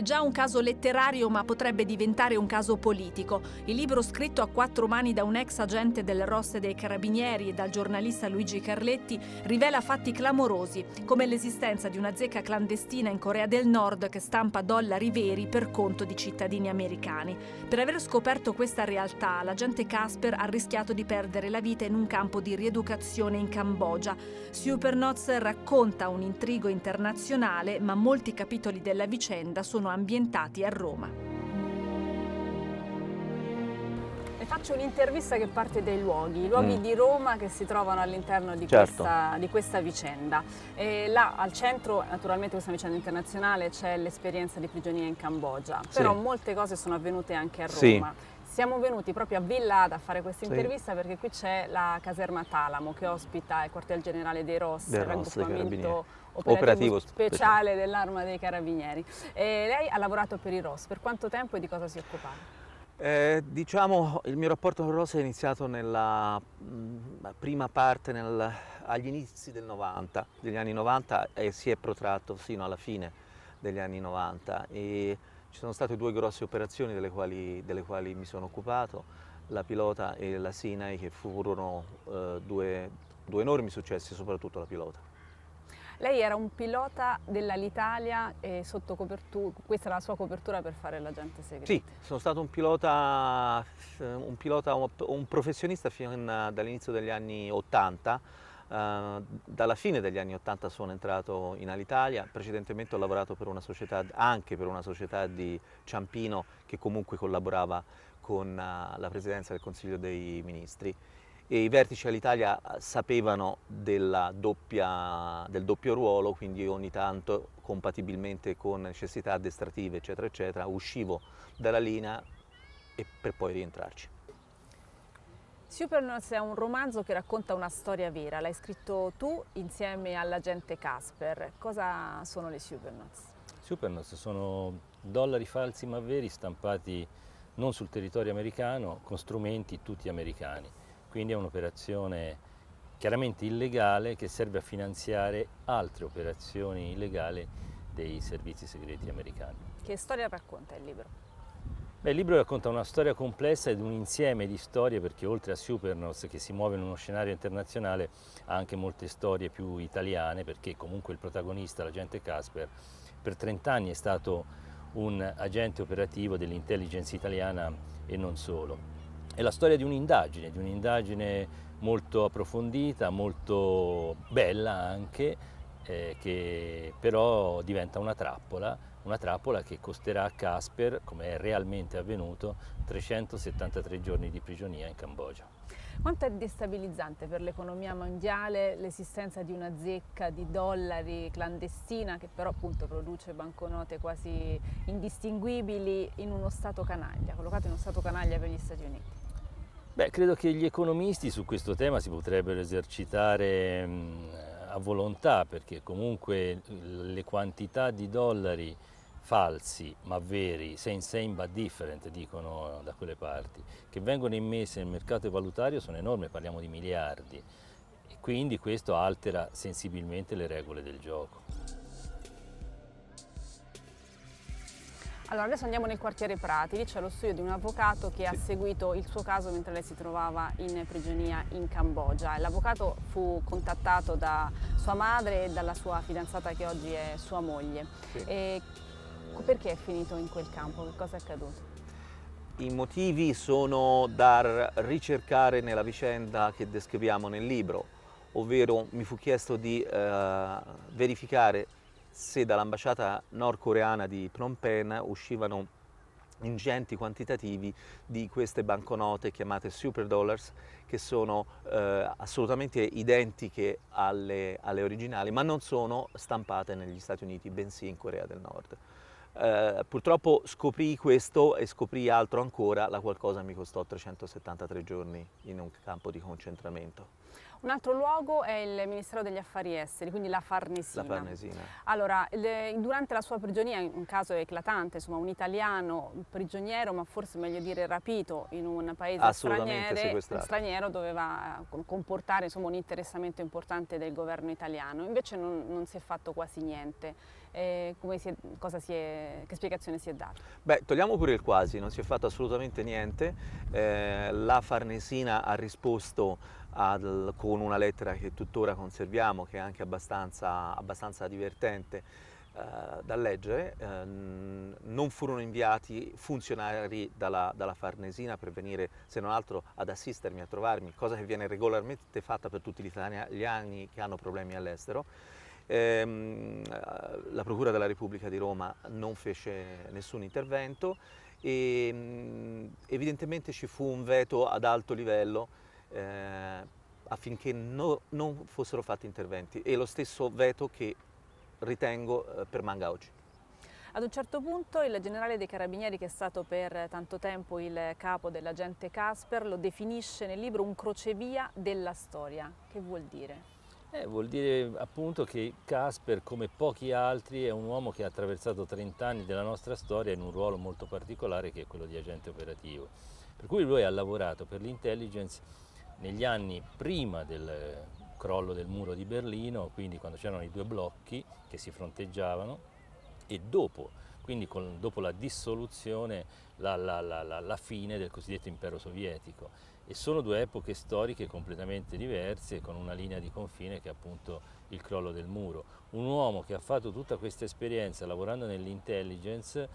È già un caso letterario ma potrebbe diventare un caso politico. Il libro scritto a quattro mani da un ex agente del rosse dei carabinieri e dal giornalista Luigi Carletti rivela fatti clamorosi, come l'esistenza di una zecca clandestina in Corea del Nord che stampa dollari veri per conto di cittadini americani. Per aver scoperto questa realtà, l'agente Casper ha rischiato di perdere la vita in un campo di rieducazione in Cambogia. Supernoz racconta un intrigo internazionale, ma molti capitoli della vicenda sono ambientati a Roma. faccio un'intervista che parte dai luoghi, i luoghi mm. di Roma che si trovano all'interno di, certo. di, questa, vicenda. E là al centro, naturalmente questa vicenda internazionale, c'è l'esperienza di prigionia in Cambogia, sì. però molte cose sono avvenute anche a Roma. Sì. Siamo venuti proprio a Villada a fare questa intervista sì. perché qui c'è la caserma Talamo che ospita il quartier generale dei Ross, De il raggruppamento operativo, operativo speciale dell'arma dei carabinieri. E lei ha lavorato per i ROS, per quanto tempo e di cosa si occupava? Eh, diciamo, il mio rapporto con ROS è iniziato nella mh, mm, prima parte, nel, agli inizi del 90, degli anni 90 e si è protratto fino alla fine degli anni 90 e ci sono state due grosse operazioni delle quali, delle quali mi sono occupato, la pilota e la Sinai che furono eh, due, due enormi successi, soprattutto la pilota. Lei era un pilota dell'Alitalia eh, sotto copertura, questa era la sua copertura per fare l'agente segreto. Sì, sono stato un pilota, eh, un, pilota, un professionista fin eh, dall'inizio degli anni 80, eh, dalla fine degli anni 80 sono entrato in Alitalia, precedentemente ho lavorato per società, anche per una società di Ciampino che comunque collaborava con eh, la presidenza del Consiglio dei Ministri e i vertici all'Italia ah, sapevano doppia, del doppio ruolo, quindi ogni tanto compatibilmente con necessità addestrative eccetera eccetera uscivo dalla linea e per poi rientrarci. Supernuts è un romanzo che racconta una storia vera, l'hai scritto tu insieme all'agente Casper. Cosa sono le Supernuts? Supernuts sono dollari falsi ma veri stampati non sul territorio americano con strumenti tutti americani quindi è un'operazione chiaramente illegale che serve a finanziare altre operazioni illegali dei servizi segreti americani. Che storia racconta il libro? Beh, il libro racconta una storia complessa ed un insieme di storie perché oltre a Supernos che si muove in uno scenario internazionale ha anche molte storie più italiane perché comunque il protagonista, l'agente Casper, per 30 anni è stato un agente operativo dell'intelligence italiana e non solo. È la storia di un'indagine, di un'indagine molto approfondita, molto bella anche, eh, che però diventa una trappola, una trappola che costerà a Casper, come è realmente avvenuto, 373 giorni di prigionia in Cambogia. Quanto è destabilizzante per l'economia mondiale l'esistenza di una zecca di dollari clandestina che però appunto produce banconote quasi indistinguibili in uno Stato canaglia, collocato in uno Stato canaglia per gli Stati Uniti? Beh, credo che gli economisti su questo tema si potrebbero esercitare a volontà perché comunque le quantità di dollari falsi ma veri, same same but different, dicono da quelle parti, che vengono immesse nel mercato valutario sono enormi, parliamo di miliardi. E quindi questo altera sensibilmente le regole del gioco. Allora, adesso andiamo nel quartiere Prati, lì c'è lo studio di un avvocato che sì. ha seguito il suo caso mentre lei si trovava in prigionia in Cambogia. L'avvocato fu contattato da sua madre e dalla sua fidanzata che oggi è sua moglie. Sì. E perché è finito in quel campo? Che cosa è accaduto? I motivi sono da ricercare nella vicenda che descriviamo nel libro, ovvero mi fu chiesto di eh, verificare se dall'ambasciata nordcoreana di Phnom Penh uscivano ingenti quantitativi di queste banconote chiamate super dollars che sono eh, assolutamente identiche alle, alle, originali ma non sono stampate negli Stati Uniti bensì in Corea del Nord. Eh, purtroppo scoprì questo e scoprì altro ancora, la qualcosa mi costò 373 giorni in un campo di concentramento. Un altro luogo è il Ministero degli Affari Esteri, quindi la Farnesina. La Farnesina. Allora, le, durante la sua prigionia, un caso eclatante, insomma, un italiano un prigioniero, ma forse meglio dire rapito in un paese straniere, straniero doveva eh, comportare insomma, un interessamento importante del governo italiano, invece non, non si è fatto quasi niente. Eh, si è, si è, che spiegazione si è data? Beh, togliamo pure il quasi, non si è fatto assolutamente niente, eh, la Farnesina ha risposto al, con una lettera che tuttora conserviamo, che è anche abbastanza, abbastanza divertente eh, da leggere, eh, non furono inviati funzionari dalla, dalla, Farnesina per venire, se non altro, ad assistermi, a trovarmi, cosa che viene regolarmente fatta per tutti gli italiani che hanno problemi all'estero. Ehm, la Procura della Repubblica di Roma non fece nessun intervento e mm, evidentemente ci fu un veto ad alto livello eh, affinché no, non fossero fatti interventi e lo stesso veto che ritengo eh, permanga oggi. Ad un certo punto il generale dei carabinieri, che è stato per tanto tempo il capo dell'agente Casper, lo definisce nel libro un crocevia della storia. Che vuol dire? Eh, vuol dire appunto che Casper, come pochi altri, è un uomo che ha attraversato 30 anni della nostra storia in un ruolo molto particolare che è quello di agente operativo. Per cui lui ha lavorato per l'intelligence negli anni prima del crollo del muro di Berlino, quindi quando c'erano i due blocchi che si fronteggiavano, e dopo, quindi con, dopo la dissoluzione, la, la, la, la, fine del cosiddetto impero sovietico. E sono due epoche storiche completamente diverse, con una linea di confine che è appunto il crollo del muro. Un uomo che ha fatto tutta questa esperienza lavorando nell'intelligence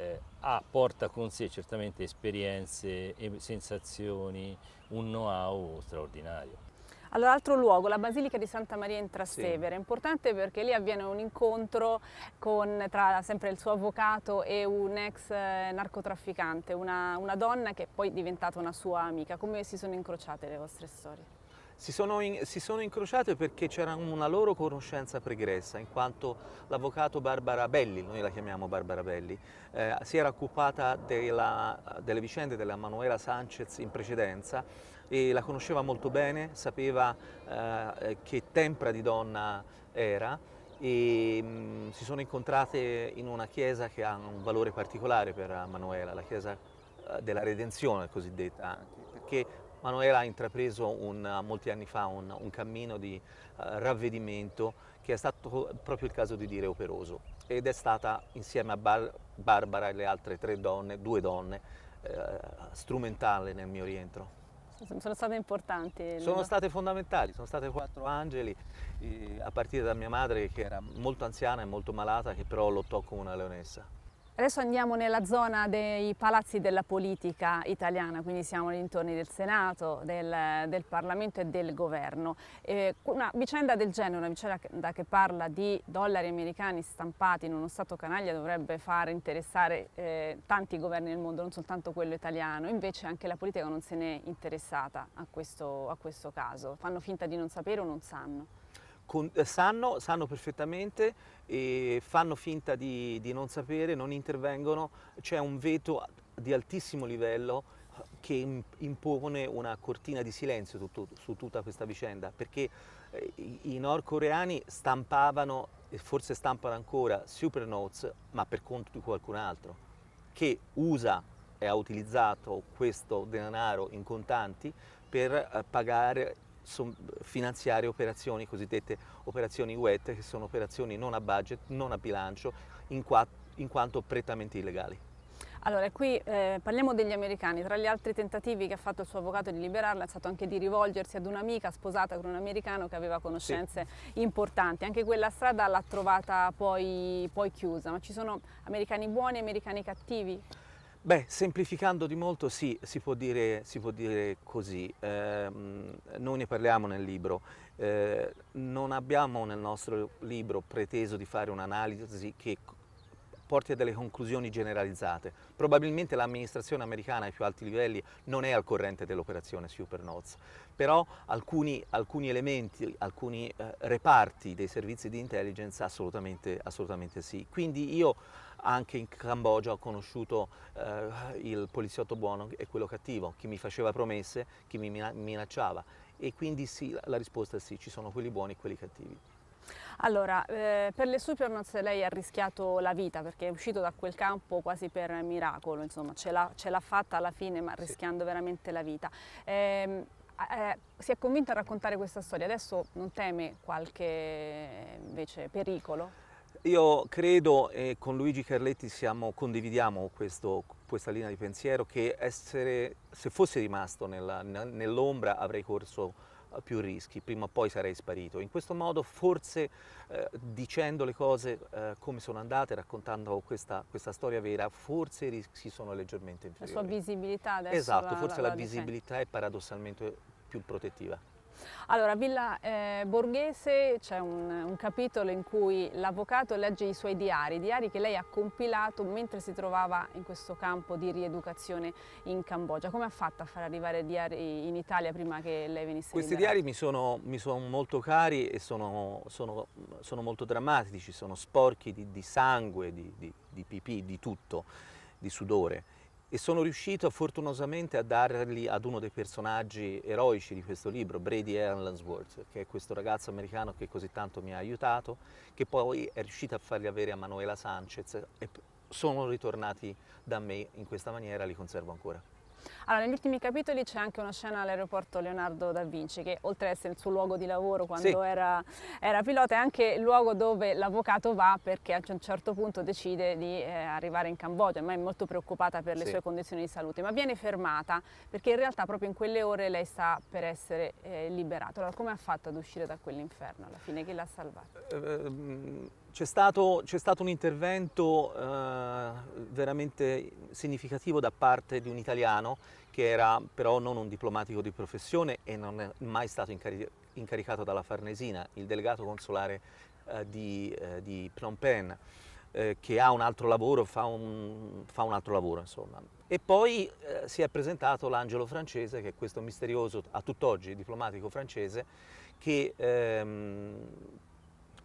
eh, ha, porta con sé certamente esperienze, sensazioni, un know-how straordinario. Allora, altro luogo, la Basilica di Santa Maria in Trastevere, sì. importante perché lì avviene un incontro con, tra sempre il suo avvocato e un ex eh, narcotrafficante, una, una donna che è poi diventata una sua amica. Come si sono incrociate le vostre storie? Si sono, in, si sono incrociate perché c'era una loro conoscenza pregressa, in quanto l'avvocato Barbara Belli, noi la chiamiamo Barbara Belli, eh, si era occupata della, delle vicende della Manuela Sanchez in precedenza e la conosceva molto bene, sapeva eh, eh che tempra di donna era e mh, mm, si sono incontrate in una chiesa che ha un valore particolare per Manuela, la chiesa eh, della redenzione cosiddetta anche, perché Manuela ha intrapreso un, molti anni fa un, un cammino di uh, ravvedimento che è stato proprio il caso di dire operoso ed è stata insieme a Bar Barbara e le altre tre donne, due donne, eh, strumentale nel mio rientro. Sono state importanti? Sono state fondamentali, sono state quattro angeli, eh, a partire da mia madre che era molto anziana e molto malata, che però lottò come una leonessa. Adesso andiamo nella zona dei palazzi della politica italiana, quindi siamo nei dintorni del Senato, del, del, Parlamento e del Governo. Eh, una vicenda del genere, una vicenda che parla di dollari americani stampati in uno Stato canaglia dovrebbe far interessare eh, tanti governi del mondo, non soltanto quello italiano, invece anche la politica non se n'è interessata a questo, a questo caso, fanno finta di non sapere o non sanno con, eh, sanno, sanno perfettamente, fanno finta di, di non sapere, non intervengono, c'è un veto di altissimo livello eh, che impone una cortina di silenzio tutto, su tutta questa vicenda, perché eh, i nordcoreani stampavano, e forse stampano ancora, super notes, ma per conto di qualcun altro, che usa e ha utilizzato questo denaro in contanti per pagare finanziare operazioni cosiddette operazioni wet, che sono operazioni non a budget, non a bilancio, in, qua in quanto prettamente illegali. Allora, qui eh, parliamo degli americani. Tra gli altri tentativi che ha fatto il suo avvocato di liberarla è stato anche di rivolgersi ad un'amica sposata con un americano che aveva conoscenze sì. importanti. Anche quella strada l'ha trovata poi, poi chiusa. Ma ci sono americani buoni e americani cattivi? Beh, semplificando di molto sì, si può dire, si può dire così. Eh, noi ne parliamo nel libro. Eh, non abbiamo nel nostro libro preteso di fare un'analisi che porti a delle conclusioni generalizzate. Probabilmente l'amministrazione americana ai più alti livelli non è al corrente dell'operazione Supernotes, però alcuni, alcuni elementi, alcuni eh, reparti dei servizi di intelligence assolutamente, assolutamente sì. Quindi io anche in Cambogia ho conosciuto eh, il poliziotto buono e quello cattivo, chi mi faceva promesse, chi mi minacciava. E quindi sì, la risposta è sì, ci sono quelli buoni e quelli cattivi. Allora, eh, per le Supernots lei ha rischiato la vita perché è uscito da quel campo quasi per miracolo, insomma, ce l'ha, fatta alla fine ma sì. rischiando veramente la vita. Eh, eh, si è convinto a raccontare questa storia, adesso non teme qualche invece, pericolo? Io credo, e con Luigi Carletti siamo, condividiamo questo, questa linea di pensiero, che essere, se fossi rimasto nell'ombra avrei corso eh, più rischi, prima o poi sarei sparito. In questo modo forse eh, dicendo le cose eh, come sono andate, raccontando questa, questa, storia vera, forse i rischi sono leggermente inferiori. La sua visibilità adesso? Esatto, la, forse la, la, la visibilità è paradossalmente più protettiva. Allora, Villa eh, Borghese c'è un, un, capitolo in cui l'avvocato legge i suoi diari, diari che lei ha compilato mentre si trovava in questo campo di rieducazione in Cambogia. Come ha fatto a far arrivare diari in Italia prima che lei venisse Questi liberata? diari mi sono, mi sono, molto cari e sono, sono, sono, molto drammatici, sono sporchi di, di sangue, di, di, di pipì, di tutto, di sudore e sono riuscito fortunosamente a darli ad uno dei personaggi eroici di questo libro, Brady Ellensworth, che è questo ragazzo americano che così tanto mi ha aiutato, che poi è riuscito a farli avere a Manuela Sanchez e sono ritornati da me in questa maniera, li conservo ancora. Allora, negli ultimi capitoli c'è anche una scena all'aeroporto Leonardo da Vinci, che oltre ad essere il suo luogo di lavoro quando sì. era, era, pilota, è anche il luogo dove l'avvocato va perché a un certo punto decide di eh, arrivare in Cambogia, ma è molto preoccupata per le sì. sue condizioni di salute, ma viene fermata perché in realtà proprio in quelle ore lei sta per essere eh, liberata. Allora, come ha fatto ad uscire da quell'inferno alla fine? Chi l'ha salvata? Uh, eh, um... Ehm, c'è stato, stato, un intervento eh, veramente significativo da parte di un italiano che era però non un diplomatico di professione e non è mai stato incari incaricato dalla Farnesina, il delegato consolare eh, di, eh, di, Phnom Penh, eh, che ha un altro lavoro, fa un, fa un altro lavoro insomma. E poi eh, si è presentato l'angelo francese, che è questo misterioso, a tutt'oggi diplomatico francese, che ehm,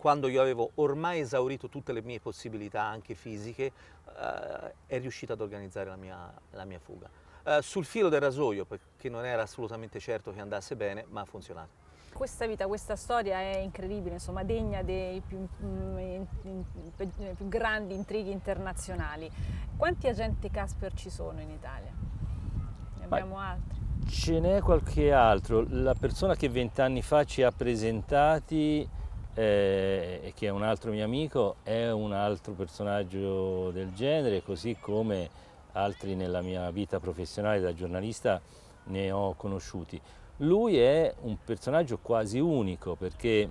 quando io avevo ormai esaurito tutte le mie possibilità anche fisiche, eh, è riuscita ad organizzare la mia, la mia fuga. Eh, sul filo del rasoio, perché non era assolutamente certo che andasse bene, ma ha funzionato. Questa vita, questa storia è incredibile, insomma, degna dei più, mh, mm, più grandi intrighi internazionali. Quanti agenti Casper ci sono in Italia? Ne abbiamo Vai. altri? Ce n'è qualche altro. La persona che vent'anni fa ci ha presentati eh, che è un altro mio amico, è un altro personaggio del genere, così come altri nella mia vita professionale da giornalista ne ho conosciuti. Lui è un personaggio quasi unico perché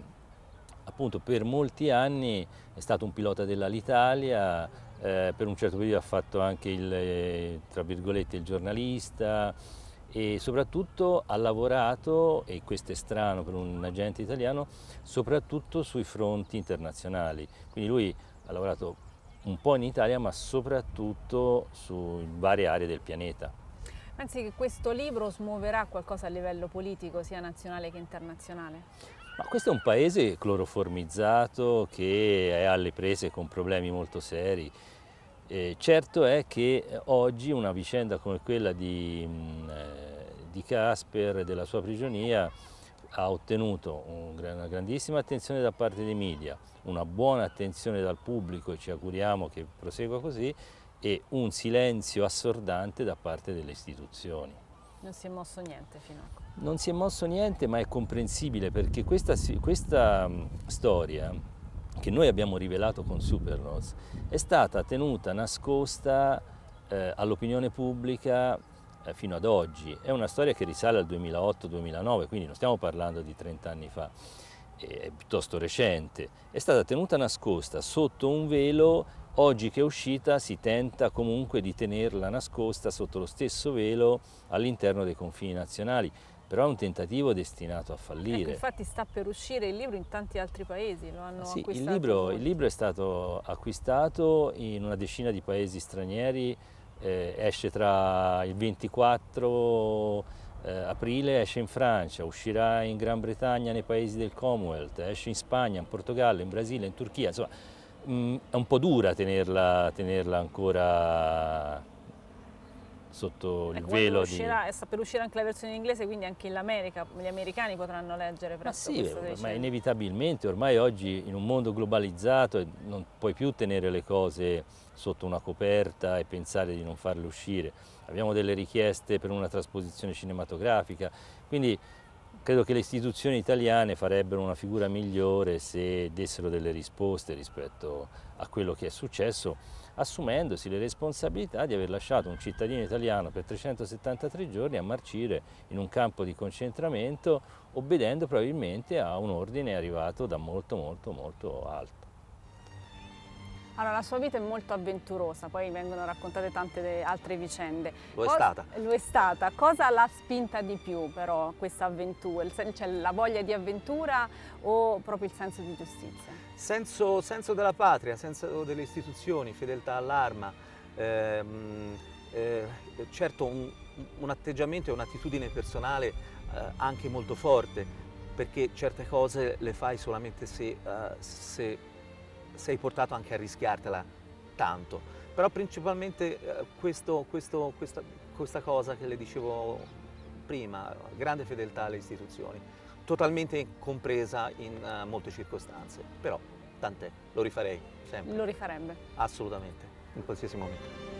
appunto per molti anni è stato un pilota dell'Alitalia, eh, per un certo periodo ha fatto anche il, eh, il giornalista, e soprattutto ha lavorato, e questo è strano per un agente italiano, soprattutto sui fronti internazionali. Quindi lui ha lavorato un po' in Italia ma soprattutto su varie aree del pianeta. Pensi che questo libro smuoverà qualcosa a livello politico sia nazionale che internazionale? Ma questo è un paese cloroformizzato che è alle prese con problemi molto seri eh, certo è che eh, oggi una vicenda come quella di, mm, eh, di Casper e della sua prigionia ha ottenuto una grandissima attenzione da parte dei media, una buona attenzione dal pubblico e ci auguriamo che prosegua così e un silenzio assordante da parte delle istituzioni. Non si è mosso niente fino a Non si è mosso niente ma è comprensibile perché questa, questa mm, storia che noi abbiamo rivelato con Supernotes è stata tenuta nascosta eh, all'opinione pubblica eh, fino ad oggi. È una storia che risale al 2008-2009, quindi non stiamo parlando di 30 anni fa, è piuttosto recente. È stata tenuta nascosta sotto un velo, oggi che è uscita si tenta comunque di tenerla nascosta sotto lo stesso velo all'interno dei confini nazionali però è un tentativo destinato a fallire. Ecco, infatti sta per uscire il libro in tanti altri paesi, lo hanno ah, sì, acquistato. Il libro, il libro, è stato acquistato in una decina di paesi stranieri, eh, esce tra il 24 eh, aprile, esce in Francia, uscirà in Gran Bretagna, nei paesi del Commonwealth, esce in Spagna, in Portogallo, in Brasile, in Turchia, insomma mh, mm, è un po' dura tenerla, tenerla ancora sotto il velo uscirà, di... per uscire anche la versione inglese quindi anche in America, gli americani potranno leggere presto ma sì, ormai, ma inevitabilmente ormai oggi in un mondo globalizzato eh, non puoi più tenere le cose sotto una coperta e pensare di non farle uscire abbiamo delle richieste per una trasposizione cinematografica quindi credo che le istituzioni italiane farebbero una figura migliore se dessero delle risposte rispetto a quello che è successo assumendosi le responsabilità di aver lasciato un cittadino italiano per 373 giorni a marcire in un campo di concentramento obbedendo probabilmente a un ordine arrivato da molto molto molto alto. Allora, la sua vita è molto avventurosa, poi vengono raccontate tante altre vicende. Lo è stata. Lo è stata. Cosa l'ha spinta di più però questa avventura? Cioè la voglia di avventura o proprio il senso di giustizia? Senso, senso della patria, senso delle istituzioni, fedeltà all'arma. Eh, eh, certo un, un atteggiamento e un'attitudine personale eh, anche molto forte perché certe cose le fai solamente se, eh, se sei portato anche a rischiartela tanto. Però principalmente eh, questo, questo, questa, questa cosa che le dicevo prima, grande fedeltà alle istituzioni, totalmente compresa in uh, molte circostanze, però tant'è, lo rifarei sempre. Lo rifarebbe? Assolutamente, in qualsiasi momento.